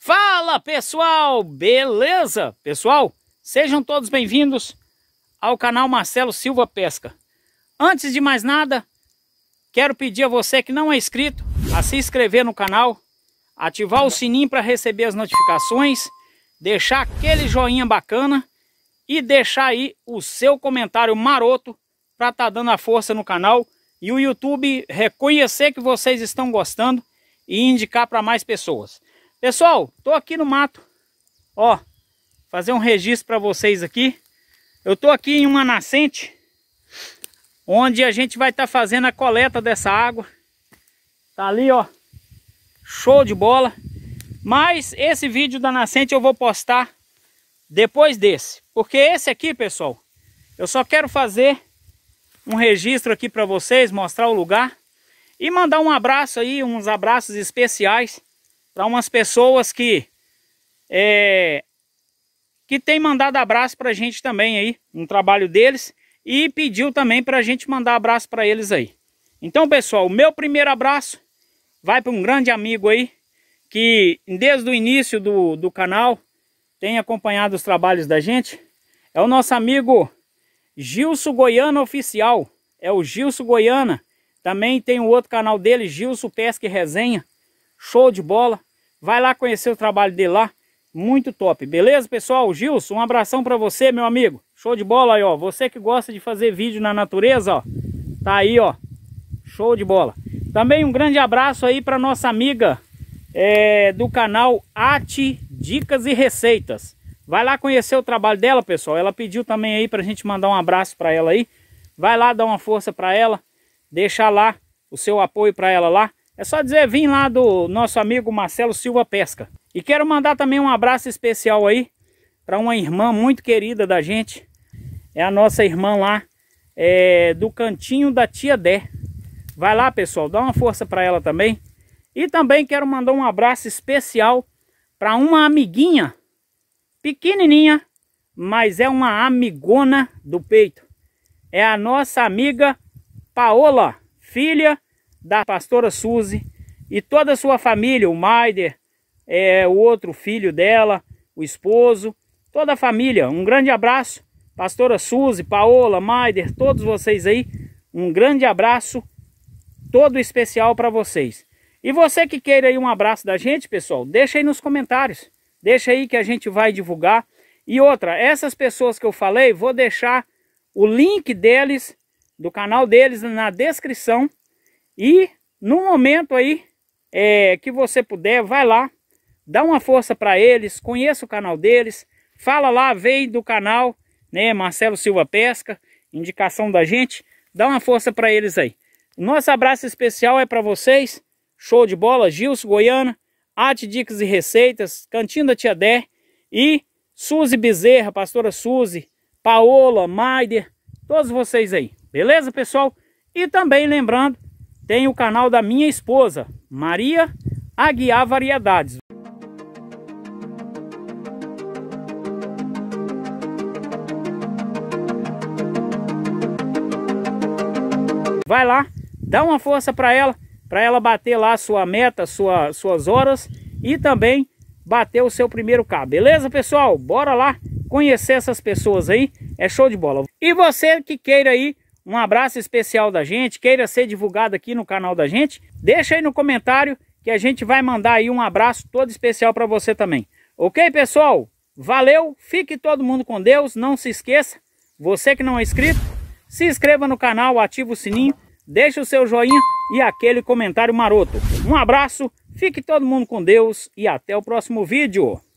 Fala pessoal, beleza? Pessoal, sejam todos bem-vindos ao canal Marcelo Silva Pesca. Antes de mais nada, quero pedir a você que não é inscrito a se inscrever no canal, ativar o sininho para receber as notificações, deixar aquele joinha bacana e deixar aí o seu comentário maroto para estar tá dando a força no canal e o YouTube reconhecer que vocês estão gostando e indicar para mais pessoas. Pessoal, tô aqui no mato, ó, fazer um registro para vocês aqui. Eu tô aqui em uma nascente, onde a gente vai estar tá fazendo a coleta dessa água. Tá ali, ó, show de bola. Mas esse vídeo da nascente eu vou postar depois desse, porque esse aqui, pessoal, eu só quero fazer um registro aqui para vocês, mostrar o lugar. E mandar um abraço aí, uns abraços especiais para umas pessoas que... É, que tem mandado abraço para a gente também aí, um trabalho deles. E pediu também para a gente mandar abraço para eles aí. Então, pessoal, o meu primeiro abraço vai para um grande amigo aí, que desde o início do, do canal tem acompanhado os trabalhos da gente. É o nosso amigo Gilson Goiana Oficial, é o Gilson Goiana. Também tem o um outro canal dele, Gilson Pesca e Resenha. Show de bola. Vai lá conhecer o trabalho dele lá. Muito top, beleza, pessoal? Gilson, um abração para você, meu amigo. Show de bola aí, ó. Você que gosta de fazer vídeo na natureza, ó. Tá aí, ó. Show de bola. Também um grande abraço aí para nossa amiga é, do canal Arte Dicas e Receitas. Vai lá conhecer o trabalho dela, pessoal. Ela pediu também aí pra gente mandar um abraço para ela aí. Vai lá dar uma força para ela, deixar lá o seu apoio para ela lá. É só dizer, vim lá do nosso amigo Marcelo Silva Pesca. E quero mandar também um abraço especial aí para uma irmã muito querida da gente. É a nossa irmã lá é, do cantinho da Tia Dé. Vai lá, pessoal, dá uma força para ela também. E também quero mandar um abraço especial para uma amiguinha pequenininha, mas é uma amigona do peito. É a nossa amiga Paola, filha da pastora Suzy e toda a sua família, o Maider, é, o outro filho dela, o esposo, toda a família. Um grande abraço, pastora Suzy, Paola, Maider, todos vocês aí. Um grande abraço todo especial para vocês. E você que queira aí um abraço da gente, pessoal, deixa aí nos comentários. Deixa aí que a gente vai divulgar. E outra, essas pessoas que eu falei, vou deixar o link deles, do canal deles, na descrição. E no momento aí é, que você puder, vai lá, dá uma força para eles, conheça o canal deles, fala lá, vem do canal, né, Marcelo Silva Pesca, indicação da gente, dá uma força para eles aí. nosso abraço especial é para vocês, show de bola, Gilson, Goiânia, Arte, Dicas e Receitas, Cantina Tia Dé e Suzy Bezerra, pastora Suzy, Paola, Maider, todos vocês aí. Beleza, pessoal? E também lembrando, tem o canal da minha esposa, Maria Aguiar Variedades. Vai lá, dá uma força para ela para ela bater lá sua meta, sua, suas horas e também bater o seu primeiro K. Beleza, pessoal? Bora lá conhecer essas pessoas aí, é show de bola. E você que queira aí um abraço especial da gente, queira ser divulgado aqui no canal da gente, deixa aí no comentário que a gente vai mandar aí um abraço todo especial para você também. Ok, pessoal? Valeu, fique todo mundo com Deus, não se esqueça, você que não é inscrito, se inscreva no canal, ativa o sininho, deixe o seu joinha e aquele comentário maroto. Um abraço, fique todo mundo com Deus e até o próximo vídeo.